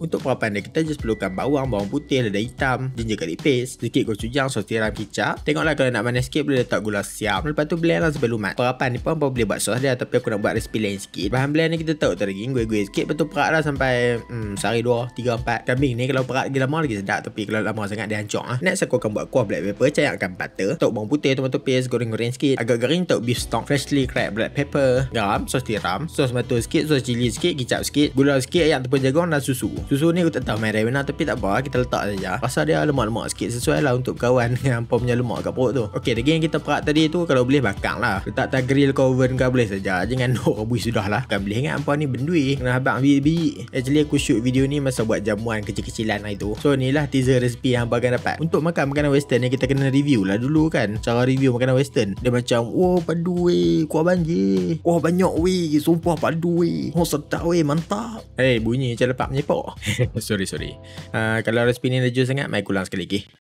Untuk perapan dia, kita just perlukan bawang, bawang putih, lada hitam, ginger curry paste, sedikit gochujang, sos tiram, kicap. Tengoklah kalau nak manis sikit, boleh letak gula siam. Lepas tu, blend lah sampai lumat. Perapan ni pun apa boleh buat sos dia, tapi aku nak buat resipi lain sikit. Bahan blend ni kita tahu tadi, gue-gue sikit. Lepas tu, lah sampai hmm, sehari dua, tiga, empat. Kambing ni kalau perak lagi lama lagi sedap, tapi kalau lama sangat dia hancur lah. Next, aku akan buat kuah black pepper, cayakkan butter. Tok bawang putih, tomato paste, goreng-goreng sikit. Agak garing, tok beef stock, freshly cracked black pepper, garam, sos tiram, sos batu sikit, sos cili sikit, kicap sikit, gula sikit, ayam tepung jagung dan susu. Susu ni aku tak tahu main Ravena lah, tapi tak apa kita letak saja. Pasal dia lemak-lemak sikit sesuai lah untuk kawan yang pom punya lemak kat perut tu. Okey, daging yang kita perak tadi tu kalau boleh bakar lah. Letak tak grill ke oven ke boleh saja. Jangan nok oh, buih sudah lah. Kan boleh ingat hangpa ni bendui. Kena habaq biji-biji. Actually aku shoot video ni masa buat jamuan kecil-kecilan lah itu. So inilah teaser resipi yang hangpa akan dapat. Untuk makan makanan western ni kita kena review lah dulu kan. Cara review makanan western. Dia macam, "Oh, padu weh, kuah banjir. Wah, banyak weh, sumpah padu weh. Oh, sedap weh, mantap." Hey, bunyi macam lepak menyepak sorry sorry uh, kalau resipi ni laju sangat mai kulang sekali lagi